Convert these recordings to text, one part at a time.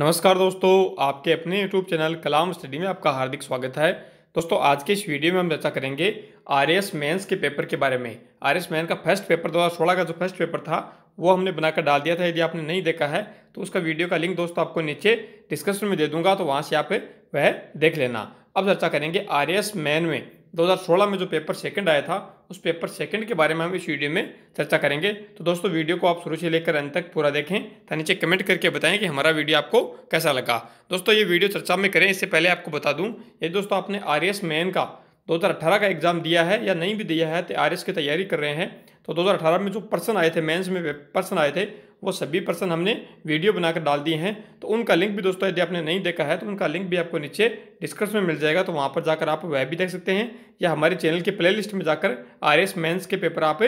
नमस्कार दोस्तों आपके अपने यूट्यूब चैनल कलाम स्टडी में आपका हार्दिक स्वागत है दोस्तों आज के इस वीडियो में हम चर्चा करेंगे आर एस मेन्स के पेपर के बारे में आर एस मेन का फर्स्ट पेपर दो हज़ार का जो फर्स्ट पेपर था वो हमने बनाकर डाल दिया था यदि आपने नहीं देखा है तो उसका वीडियो का लिंक दोस्तों आपको नीचे डिस्क्रिप्शन में दे दूंगा तो वहाँ से आप वह देख लेना अब चर्चा करेंगे आर एस मेन में 2016 में जो पेपर सेकंड आया था उस पेपर सेकंड के बारे में हम इस वीडियो में चर्चा करेंगे तो दोस्तों वीडियो को आप शुरू से लेकर अंत तक पूरा देखें तो नीचे कमेंट करके बताएं कि हमारा वीडियो आपको कैसा लगा दोस्तों ये वीडियो चर्चा में करें इससे पहले आपको बता दूँ ये दोस्तों आपने आर एस मैन का दो का एग्जाम दिया है या नहीं भी दिया है तो आर की तैयारी कर रहे हैं तो दो में जो पर्सन आए थे मेन्स में पर्सन आए थे वो सभी पर्सन हमने वीडियो बनाकर डाल दिए हैं तो उनका लिंक भी दोस्तों यदि आपने नहीं देखा है तो उनका लिंक भी आपको नीचे डिस्क्रिप्शन में मिल जाएगा तो वहाँ पर जाकर आप वह भी देख सकते हैं या हमारे चैनल के प्ले में जाकर आर एस मेन्स के पेपर आप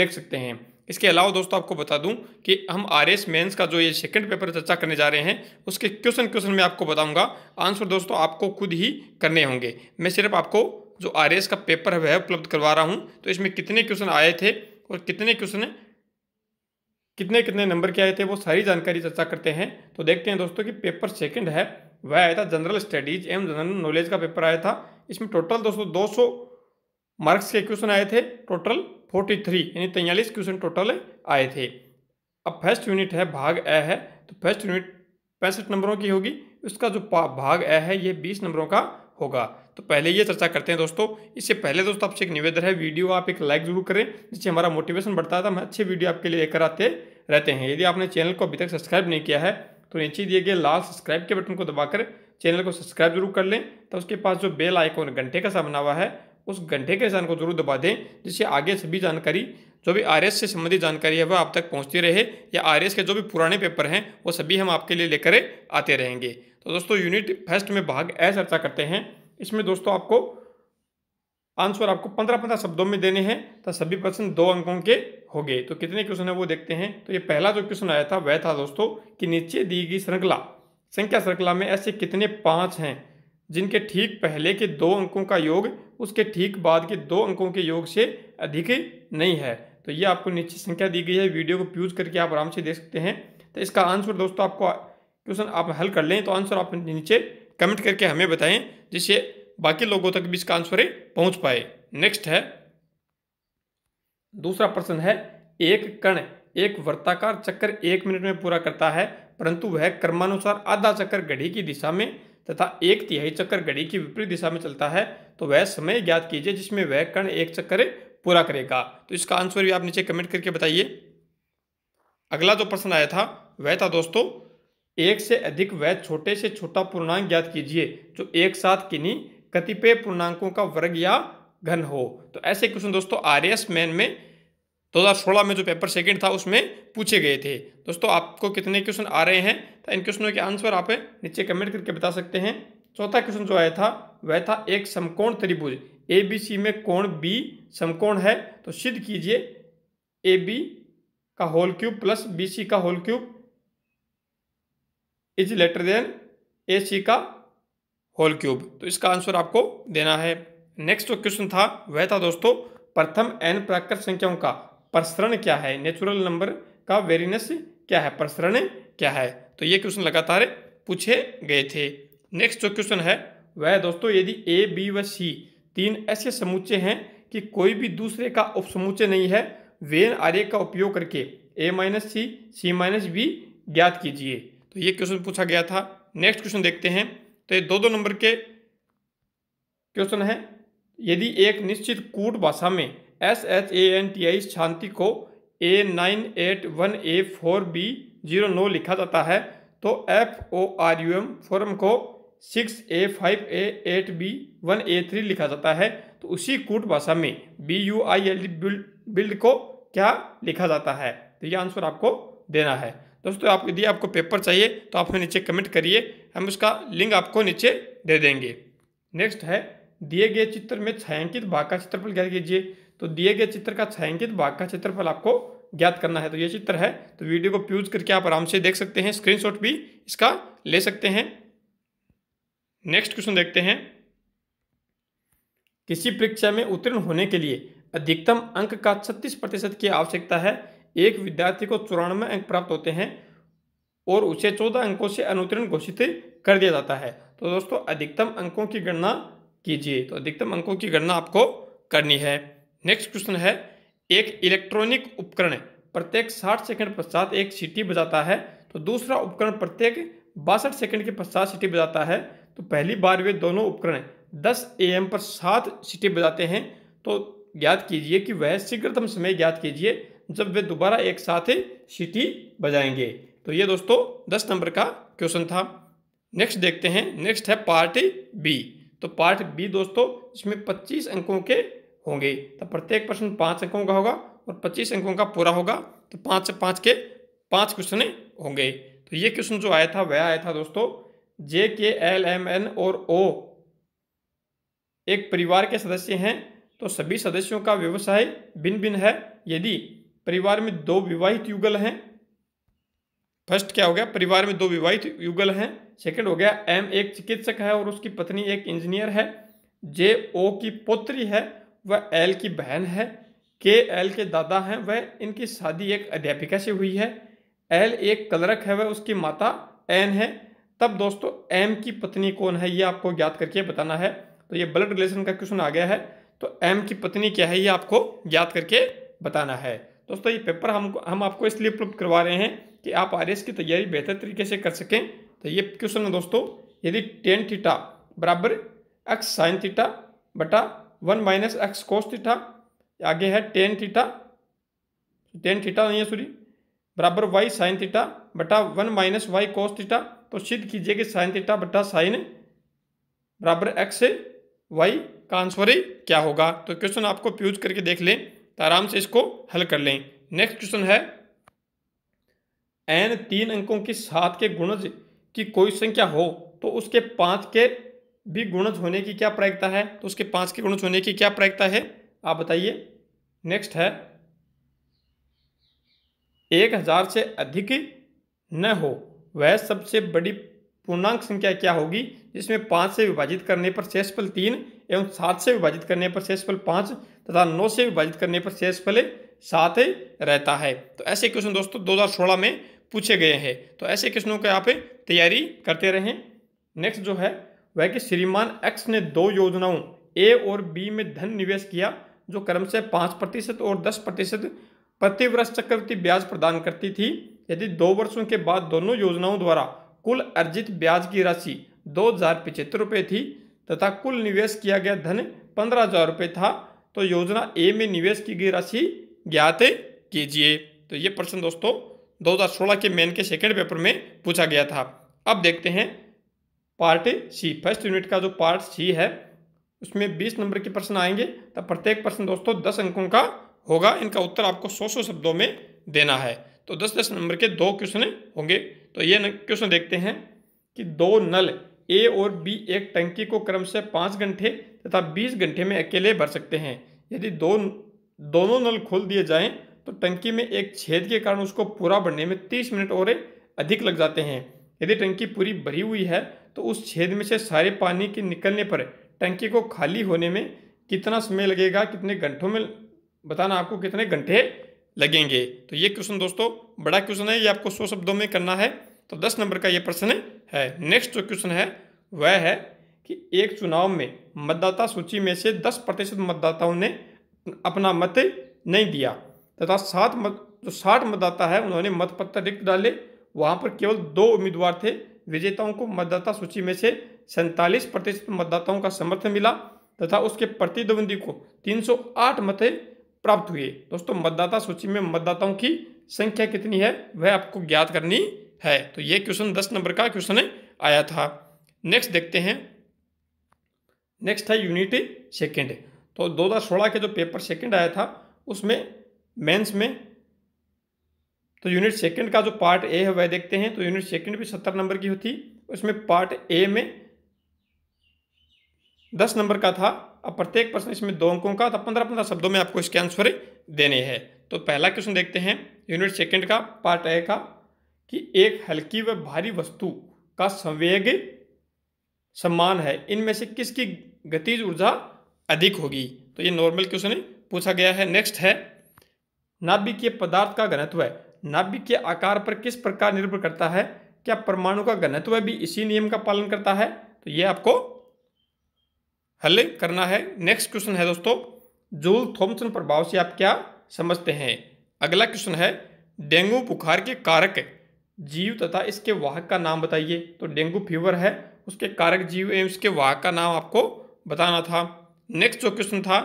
देख सकते हैं इसके अलावा दोस्तों आपको बता दूं कि हम आर एस मेन्स का जो ये सेकंड पेपर चर्चा करने जा रहे हैं उसके क्वेश्चन क्वेश्चन में आपको बताऊंगा आंसर दोस्तों आपको खुद ही करने होंगे मैं सिर्फ आपको जो आर एस का पेपर है वह उपलब्ध करवा रहा हूँ तो इसमें कितने क्वेश्चन आए थे और कितने क्वेश्चन कितने कितने नंबर के आए थे वो सारी जानकारी चर्चा करते हैं तो देखते हैं दोस्तों कि पेपर सेकंड है वह आया था जनरल स्टडीज एवं जनरल नॉलेज का पेपर आया था इसमें टोटल दोस्तों 200 मार्क्स के क्वेश्चन आए थे टोटल 43 यानी तैयलीस क्वेश्चन टोटल आए थे अब फर्स्ट यूनिट है भाग ए है तो फर्स्ट यूनिट पैंसठ नंबरों की होगी उसका जो भाग ए है ये बीस नंबरों का होगा तो पहले ये चर्चा करते हैं दोस्तों इससे पहले दोस्तों आपसे एक निवेदन है वीडियो आप एक लाइक जरूर करें जिससे हमारा मोटिवेशन बढ़ता है तो हम अच्छे वीडियो आपके लिए लेकर आते रहते हैं यदि आपने चैनल को अभी तक सब्सक्राइब नहीं किया है तो नीचे दिए गए लाल सब्सक्राइब के बटन को दबाकर चैनल को सब्सक्राइब जरूर कर लें तो उसके पास जो बेल आइकॉन घंटे का सामना हुआ है उस घंटे के निशान को जरूर दबा दें जिससे आगे सभी जानकारी जो भी आर से संबंधित जानकारी है वह आप तक पहुंचती रहे या आर के जो भी पुराने पेपर हैं वो सभी हम आपके लिए लेकर आते रहेंगे तो दोस्तों यूनिट फर्स्ट में भाग ए चर्चा करते हैं इसमें दोस्तों आपको आंसर आपको पंद्रह पंद्रह शब्दों में देने हैं तो सभी प्रश्न दो अंकों के हो गए तो कितने क्वेश्चन है वो देखते हैं तो ये पहला जो क्वेश्चन आया था वह था दोस्तों कि नीचे दी गई श्रृंखला संख्या श्रृंखला में ऐसे कितने पाँच हैं जिनके ठीक पहले के दो अंकों का योग उसके ठीक बाद के दो अंकों के योग से अधिक नहीं है तो ये आपको नीचे संख्या दी गई है वीडियो को प्यूज करके आप आराम से देख सकते हैं तो इसका आंसर दोस्तों आपको क्वेश्चन आप हल कर लें तो आंसर आप नीचे कमेंट करके हमें बताएं जिससे बाकी लोगों तक भी इसका आंसर पहुंच पाए नेक्स्ट है दूसरा प्रश्न है एक कण एक वर्ताकार चक्कर एक मिनट में पूरा करता है परंतु वह कर्मानुसार आधा चक्कर घड़ी की दिशा में तथा एक तिहाई चक्कर घड़ी की विपरीत दिशा में चलता है तो वह समय ज्ञात कीजिए जिसमें वह कण एक चक्कर पूरा करेगा तो इसका आंसर भी आप नीचे कमेंट करके बताइए अगला जो प्रश्न आया था वह था दोस्तों एक से अधिक वह छोटे से छोटा पूर्णांक ज्ञात कीजिए जो एक साथ किन्हीं कतिपय पूर्णांकों का वर्ग या घन हो तो ऐसे क्वेश्चन दोस्तों आर एस मैन में 2016 में जो पेपर सेकंड था उसमें पूछे गए थे दोस्तों आपको कितने क्वेश्चन आ रहे हैं तो इन क्वेश्चनों के आंसर आप नीचे कमेंट करके बता सकते हैं चौथा क्वेश्चन जो आया था वह था एक समकोण त्रिभुज ए बी सी में कोण बी समकोण है तो सिद्ध कीजिए ए बी का whole cube plus B C का whole cube is greater than A C का होल क्यूब तो इसका आंसर आपको देना है नेक्स्ट जो क्वेश्चन था वह था दोस्तों प्रथम एन प्राकृत संख्याओं का प्रसरण क्या है नेचुरल नंबर का वेरिनेस क्या है प्रसरण क्या है तो ये क्वेश्चन लगातार पूछे गए थे नेक्स्ट जो क्वेश्चन है वह दोस्तों यदि ए बी व सी तीन ऐसे समूचे हैं कि कोई भी दूसरे का समूचे नहीं है वेन आर्य का उपयोग करके A minus C C minus B ज्ञात कीजिए तो ये क्वेश्चन पूछा गया था नेक्स्ट क्वेश्चन देखते हैं तो ये दो दो नंबर के क्वेश्चन है यदि एक निश्चित कूट भाषा में S H A N T I शांति को A nine eight one A four B zero नौ लिखा जाता है तो F O R U M form को six A five A eight B one A three लिखा जाता है तो उसी कूट भाषा में B U I L build को क्या लिखा जाता है तो ये आंसर आपको देना है दोस्तों आप यदि आपको पेपर चाहिए तो आप नीचे कमेंट करिए हम उसका लिंक आपको नीचे दे देंगे नेक्स्ट है दिए गए चित्र में छायांकित भाग का क्षेत्रफल ज्ञात कीजिए तो दिए गए चित्र का छायांकित भाग का क्षेत्रफल आपको ज्ञात करना है तो ये चित्र है तो वीडियो को प्यूज करके आप आराम से देख सकते हैं स्क्रीनशॉट भी इसका ले सकते हैं नेक्स्ट क्वेश्चन देखते हैं किसी परीक्षा में उत्तीर्ण होने के लिए अधिकतम अंक का छत्तीस प्रतिशत की आवश्यकता है एक विद्यार्थी को चौरानवे अंक प्राप्त होते हैं और उसे चौदह अंकों से अनुत्तीर्ण घोषित कर दिया जाता है तो दोस्तों अधिकतम अंकों की गणना कीजिए तो अधिकतम अंकों की गणना आपको करनी है नेक्स्ट क्वेश्चन है एक इलेक्ट्रॉनिक उपकरण प्रत्येक साठ सेकंड पश्चात एक सीटी बजाता है तो दूसरा उपकरण प्रत्येक बासठ सेकंड के पश्चात सीटी बजाता है तो पहली बार वे दोनों उपकरण 10 एम पर सात सीटी बजाते हैं तो ज्ञात कीजिए कि वह शीघ्रतम समय ज्ञात कीजिए जब वे दोबारा एक साथ सीटी बजाएंगे तो ये दोस्तों दस नंबर का क्वेश्चन था नेक्स्ट देखते हैं नेक्स्ट है पार्ट बी तो पार्ट बी दोस्तों इसमें पच्चीस अंकों के होंगे तो प्रत्येक प्रश्न पाँच अंकों का होगा और पच्चीस अंकों का पूरा होगा तो पाँच से पाँच के पाँच क्वेश्चन होंगे तो ये क्वेश्चन जो आया था वह आया था दोस्तों जे के एल एम एन और ओ एक परिवार के सदस्य हैं तो सभी सदस्यों का व्यवसाय भिन्न भिन्न है यदि परिवार में दो विवाहित युगल हैं फर्स्ट क्या हो गया परिवार में दो विवाहित युगल हैं सेकंड हो गया एम एक चिकित्सक है और उसकी पत्नी एक इंजीनियर है जे ओ की पोत्री है वह एल की बहन है के एल के दादा हैं वह इनकी शादी एक अध्यापिका से हुई है एल एक कलरक है वह उसकी माता एन है तब दोस्तों एम की पत्नी कौन है ये आपको ज्ञात करके बताना है तो ये ब्लड रिलेशन का क्वेश्चन आ गया है तो एम की पत्नी क्या है ये आपको ज्ञात करके बताना है दोस्तों ये पेपर हम हम आपको इसलिए उपलब्ध करवा रहे हैं कि आप आर की तैयारी बेहतर तरीके से कर सकें तो ये क्वेश्चन है दोस्तों यदि टेन थीटा बराबर एक्स साइन थीटा बटा one minus x cos theta आगे है टेन थीटा टेन थीटा नहीं है सॉरी बराबर वाई साइन थीटा बटा one minus y cos theta तो सिद्ध कीजिए कि साइन थीटा बटा साइन बराबर एक्स वाई का आंसर ही क्या होगा तो क्वेश्चन आपको प्यूज करके देख लें तो आराम से इसको हल कर लें नेक्स्ट क्वेश्चन है एन तीन अंकों की सात के गुणज की कोई संख्या हो तो उसके पाँच के भी गुणज होने की क्या प्रायिकता है तो उसके पाँच के गुणज होने की क्या प्रायिकता है आप बताइए नेक्स्ट है एक हजार से अधिक न हो वह सबसे बड़ी पूर्णांक संख्या क्या होगी जिसमें पाँच से विभाजित करने पर शेषफल तीन एवं सात से विभाजित करने पर शेषफल पाँच तथा नौ से विभाजित करने पर शेष शेषफल सात रहता है तो ऐसे क्वेश्चन दोस्तों सोलह में पूछे गए हैं तो ऐसे क्वेश्चनों की आप तैयारी करते रहें नेक्स्ट जो है वह कि श्रीमान एक्स ने दो योजनाओं ए और बी में धन निवेश किया जो क्रम से पाँच प्रतिशत और दस प्रतिशत प्रतिवर्ष चक्रवृत्ति ब्याज प्रदान करती थी यदि दो वर्षों के बाद दोनों योजनाओं द्वारा कुल अर्जित ब्याज की राशि दो हजार पिछहत्तर रुपये थी तथा कुल निवेश किया गया धन पंद्रह हजार रुपये था तो योजना ए में निवेश की गई राशि ज्ञात कीजिए तो ये प्रश्न दोस्तों 2016 के मेन के सेकेंड पेपर में पूछा गया था अब देखते हैं पार्ट सी फर्स्ट यूनिट का जो पार्ट सी है उसमें 20 नंबर के प्रश्न आएंगे तब तो प्रत्येक प्रश्न दोस्तों 10 अंकों का होगा इनका उत्तर आपको 100 सौ शब्दों में देना है तो 10-10 नंबर के दो क्वेश्चन होंगे तो ये क्वेश्चन देखते हैं कि दो नल ए और बी एक टंकी को क्रम से पाँच घंटे तथा बीस घंटे में अकेले भर सकते हैं यदि दो दोनों नल खोल दिए जाएं तो टंकी में एक छेद के कारण उसको पूरा भरने में तीस मिनट और अधिक लग जाते हैं यदि टंकी पूरी भरी हुई है तो उस छेद में से सारे पानी के निकलने पर टंकी को खाली होने में कितना समय लगेगा कितने घंटों में बताना आपको कितने घंटे लगेंगे तो ये क्वेश्चन दोस्तों बड़ा क्वेश्चन है ये आपको सौ शब्दों में करना है तो दस नंबर का ये प्रश्न है है नेक्स्ट जो क्वेश्चन है वह है कि एक चुनाव में मतदाता सूची में से दस प्रतिशत मतदाताओं ने अपना मत नहीं दिया तथा सात मत जो साठ मतदाता है उन्होंने मतपत्र रिक्त डाले वहाँ पर केवल दो उम्मीदवार थे विजेताओं को मतदाता सूची में से सैंतालीस प्रतिशत मतदाताओं का समर्थन मिला तथा उसके प्रतिद्वंदी को 308 मते प्राप्त हुए दोस्तों मतदाता सूची में मतदाताओं की संख्या कितनी है वह आपको ज्ञात करनी है तो ये क्वेश्चन दस नंबर का क्वेश्चन आया था नेक्स्ट देखते हैं नेक्स्ट है यूनिट सेकेंड तो दो हज़ार सोलह के जो पेपर सेकेंड आया था उसमें मेंस में तो यूनिट सेकेंड का जो पार्ट ए है वह देखते हैं तो यूनिट सेकेंड भी सत्तर नंबर की होती उसमें पार्ट ए में दस नंबर का था अब प्रत्येक प्रश्न इसमें दो अंकों का तो पंद्रह पंद्रह शब्दों में आपको इसके आंसर देने हैं तो पहला क्वेश्चन देखते हैं यूनिट सेकेंड का पार्ट ए का कि एक हल्की व भारी वस्तु का संवेग सम्मान है इनमें से किसकी गतिज ऊर्जा अधिक होगी तो ये नॉर्मल क्वेश्चन पूछा गया है नेक्स्ट है नाभिकीय पदार्थ का घनत्व नाभिकीय आकार पर किस प्रकार निर्भर करता है क्या परमाणु का घनत्व भी इसी नियम का पालन करता है तो ये आपको हल करना है नेक्स्ट क्वेश्चन है दोस्तों जूल थॉम्सन प्रभाव से आप क्या समझते हैं अगला क्वेश्चन है डेंगू बुखार के कारक जीव तथा इसके वाहक का नाम बताइए तो डेंगू फीवर है उसके कारक जीव एवं इसके वाहक का नाम आपको बताना था नेक्स्ट जो क्वेश्चन था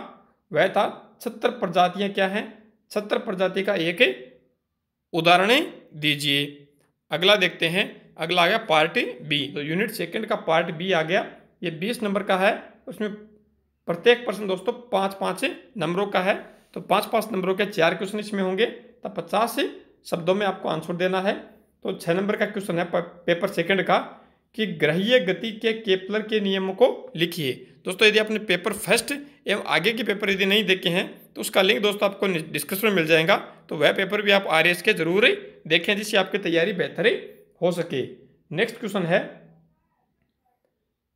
वह था छत्तर प्रजातियां क्या हैं छत्तर प्रजाति का एक उदाहरण दीजिए अगला देखते हैं अगला आ गया पार्ट बी तो यूनिट सेकंड का पार्ट बी आ गया ये बीस नंबर का है उसमें प्रत्येक प्रश्न दोस्तों पाँच पाँच नंबरों का है तो पाँच पाँच नंबरों के चार क्वेश्चन इसमें होंगे तो पचास शब्दों में आपको आंसर देना है तो छः नंबर का क्वेश्चन है पेपर सेकंड का कि ग्रहीय गति के केपलर के नियमों को लिखिए दोस्तों यदि आपने पेपर फर्स्ट एवं आगे के पेपर यदि नहीं देखे हैं तो उसका लिंक दोस्तों आपको डिस्क्रिप्शन में मिल जाएगा तो वह पेपर भी आप आर के जरूर देखें जिससे आपकी तैयारी बेहतर हो सके नेक्स्ट क्वेश्चन है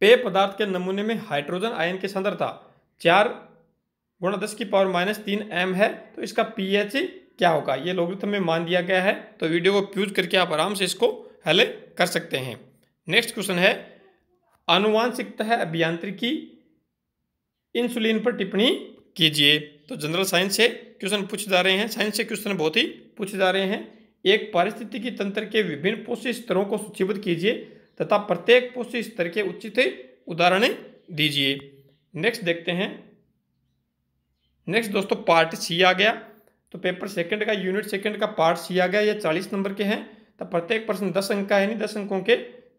पेय पदार्थ के नमूने में हाइड्रोजन आयन की सांद्रता चार गुणा दस की पावर माइनस तीन एम है तो इसका पीएच क्या होगा ये लॉगरिथम में मान दिया गया है तो वीडियो को यूज करके आप आराम से इसको हल कर सकते हैं नेक्स्ट क्वेश्चन है अनुवांशिकता है अभियांत्रिकी इंसुलिन पर टिप्पणी कीजिए तो जनरल साइंस से क्वेश्चन पूछे जा रहे हैं साइंस से क्वेश्चन बहुत ही पूछे जा रहे हैं एक पारिस्थितिकी तंत्र के विभिन्न पोषित स्तरों को सूचीबद्ध कीजिए तथा प्रत्येक पोषित स्तर के उचित उदाहरण दीजिए नेक्स्ट देखते हैं नेक्स्ट दोस्तों पार्ट सी आ गया तो पेपर सेकंड का यूनिट सेकंड का पार्ट सिया गया ये चालीस नंबर के हैं तो प्रत्येक प्रश्न दस अंक का है नहीं दस अंकों के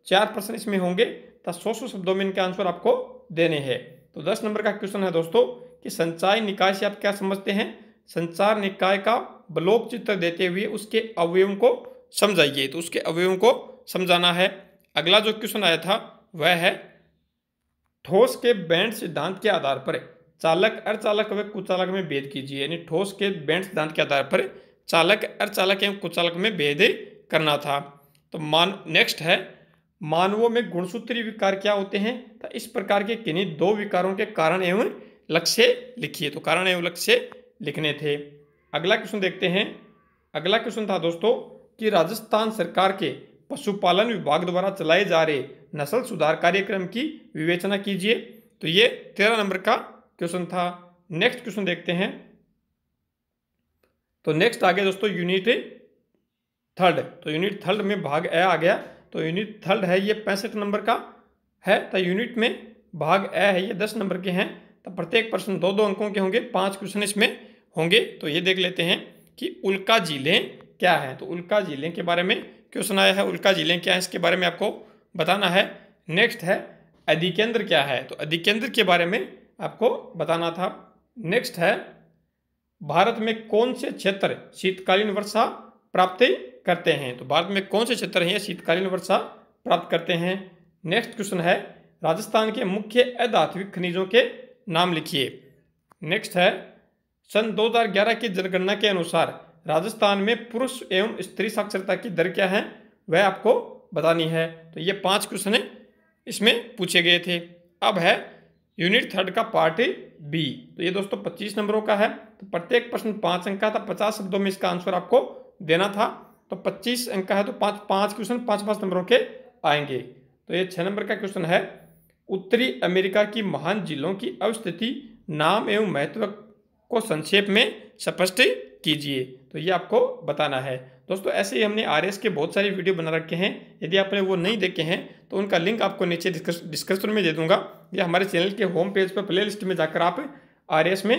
चार प्रश्न इसमें होंगे तो सौ सौ शब्दों में इनके आंसर आपको देने हैं तो दस नंबर का क्वेश्चन है दोस्तों कि संचार निकाय से आप क्या समझते हैं संचार निकाय का ब्लॉक चित्र देते हुए उसके अवयवों को समझाइए तो उसके अवयवों को समझाना है अगला जो क्वेश्चन आया था वह है ठोस के बैंड सिद्धांत के आधार पर चालक अर्चालक व कुचालक में भेद कीजिए यानी ठोस के बैंड सिद्धांत के आधार पर चालक अर्चालक एवं कुचालक में भेद करना था तो मान नेक्स्ट है मानवों में गुणसूत्री विकार क्या होते हैं तो इस प्रकार के किन्हीं दो विकारों के कारण एवं लक्ष्य लिखिए तो कारण एवं लक्ष्य लिखने थे अगला क्वेश्चन देखते हैं अगला क्वेश्चन था दोस्तों कि राजस्थान सरकार के पशुपालन विभाग द्वारा चलाए जा रहे नस्ल सुधार कार्यक्रम की विवेचना कीजिए तो ये तेरह नंबर का क्वेश्चन था नेक्स्ट क्वेश्चन देखते हैं तो नेक्स्ट आ गया दोस्तों यूनिट थर्ड तो यूनिट थर्ड में भाग ए आ गया तो यूनिट थर्ड है ये पैंसठ नंबर का है तो यूनिट में भाग ए है ये दस नंबर के हैं तो प्रत्येक प्रश्न दो दो अंकों के होंगे पांच क्वेश्चन इसमें होंगे तो ये देख लेते हैं कि उल्का जिले क्या है तो उल्का जिले के बारे में क्वेश्चन आया है उल्का जिले क्या है इसके बारे में आपको बताना है नेक्स्ट है अधिकेंद्र क्या है तो अधिकेंद्र के बारे में आपको बताना था नेक्स्ट है भारत में कौन से क्षेत्र शीतकालीन वर्षा प्राप्त करते हैं तो भारत में कौन से क्षेत्र हैं शीतकालीन वर्षा प्राप्त करते हैं नेक्स्ट क्वेश्चन है राजस्थान के मुख्य अधात्विक खनिजों के नाम लिखिए नेक्स्ट है सन 2011 की जनगणना के अनुसार राजस्थान में पुरुष एवं स्त्री साक्षरता की दर क्या है वह आपको बतानी है तो ये पांच क्वेश्चन इसमें पूछे गए थे अब है यूनिट थर्ड का पार्ट बी तो ये दोस्तों पच्चीस नंबरों का है तो प्रत्येक प्रश्न पांच अंक का था पचास शब्दों में इसका आंसर आपको देना था तो पच्चीस अंक का है तो पांच पांच क्वेश्चन पांच पांच नंबरों के आएंगे तो ये छह नंबर का क्वेश्चन है उत्तरी अमेरिका की महान जिलों की अवस्थिति नाम एवं महत्व को संक्षेप में स्पष्ट कीजिए तो ये आपको बताना है दोस्तों ऐसे ही हमने आर के बहुत सारी वीडियो बना रखे हैं यदि आपने वो नहीं देखे हैं तो उनका लिंक आपको नीचे डिस्क्रिप्शन में दे दूंगा या हमारे चैनल के होम पेज पर प्ले लिस्ट में जाकर आप आर में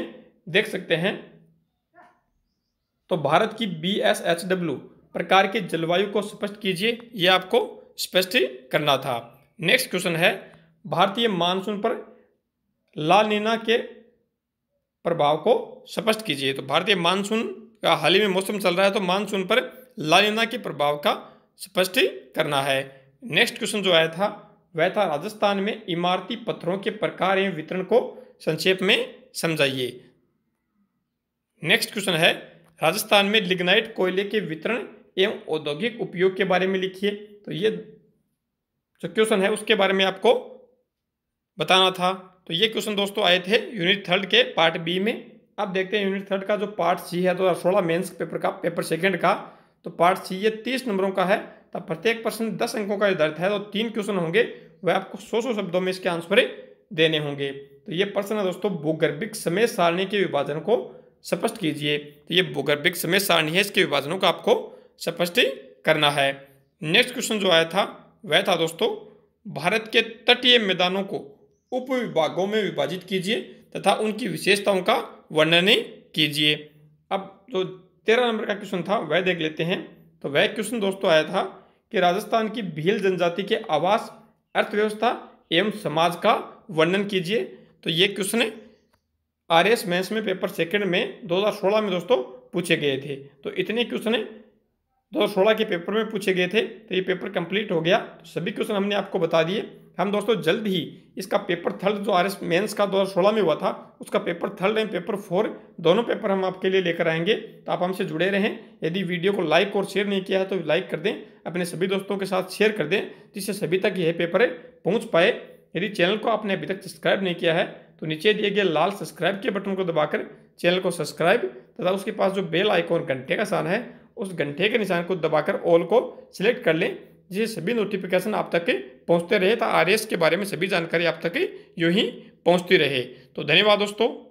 देख सकते हैं तो भारत की बी प्रकार के जलवायु को स्पष्ट कीजिए यह आपको स्पष्ट करना था नेक्स्ट क्वेश्चन है भारतीय मानसून पर लाल नीना के प्रभाव को स्पष्ट कीजिए तो भारतीय मानसून का हाल ही में मौसम चल रहा है तो मानसून पर लालिना के प्रभाव का स्पष्टी करना है नेक्स्ट क्वेश्चन जो आया था वह था राजस्थान में इमारती पत्थरों के प्रकार एवं वितरण को संक्षेप में समझाइए नेक्स्ट क्वेश्चन है राजस्थान में लिग्नाइट कोयले के वितरण एवं औद्योगिक उपयोग के बारे में लिखिए तो ये जो क्वेश्चन है उसके बारे में आपको बताना था तो ये क्वेश्चन दोस्तों आए थे यूनिट थर्ड के पार्ट बी में अब देखते हैं यूनिट थर्ड का जो पार्ट सी है दो हज़ार सोलह मेन्स पेपर का पेपर सेकेंड का तो पार्ट सी ये तीस नंबरों का है तब प्रत्येक प्रश्न दस अंकों का निर्धारित है तो तीन क्वेश्चन होंगे वह आपको सौ सौ शब्दों में इसके आंसर देने होंगे तो ये प्रश्न है दोस्तों भूगर्भिक समय सारणी के विभाजन को स्पष्ट कीजिए तो ये भूगर्भिक समय सारणी है इसके विभाजनों का आपको स्पष्ट करना है नेक्स्ट क्वेश्चन जो आया था वह था दोस्तों भारत के तटीय मैदानों को उप विभागों में विभाजित कीजिए तथा उनकी विशेषताओं का वर्णन कीजिए अब जो तेरह नंबर का क्वेश्चन था वह देख लेते हैं तो वह क्वेश्चन दोस्तों आया था कि राजस्थान की भील जनजाति के आवास अर्थव्यवस्था एवं समाज का वर्णन कीजिए तो ये क्वेश्चन आर एस मैथ्स में पेपर सेकंड में 2016 में दोस्तों पूछे गए थे तो इतने क्वेश्चन दो हज़ार सोलह के पेपर में पूछे गए थे तो ये पेपर कंप्लीट हो गया तो सभी क्वेश्चन हमने आपको बता दिए हम दोस्तों जल्द ही इसका पेपर थर्ड जो आर एस मेन्स का दो सोलह में हुआ था उसका paper third and paper four दोनों पेपर हम आपके लिए लेकर आएंगे तो आप हमसे जुड़े रहें यदि वीडियो को लाइक और शेयर नहीं किया है तो लाइक कर दें अपने सभी दोस्तों के साथ शेयर कर दें जिससे सभी तक यह पेपर पहुँच पाए यदि चैनल को आपने अभी तक सब्सक्राइब नहीं किया है तो नीचे दिए गए लाल सब्सक्राइब के बटन को दबाकर चैनल को सब्सक्राइब तथा उसके पास जो बेल आइकॉन घंटे का निशान है उस घंटे के निशान को दबाकर ऑल को सिलेक्ट कर लें ये सभी नोटिफिकेशन आप तक पहुंचते रहे तो आर के बारे में सभी जानकारी आप तक यूँ ही पहुँचती रहे तो धन्यवाद दोस्तों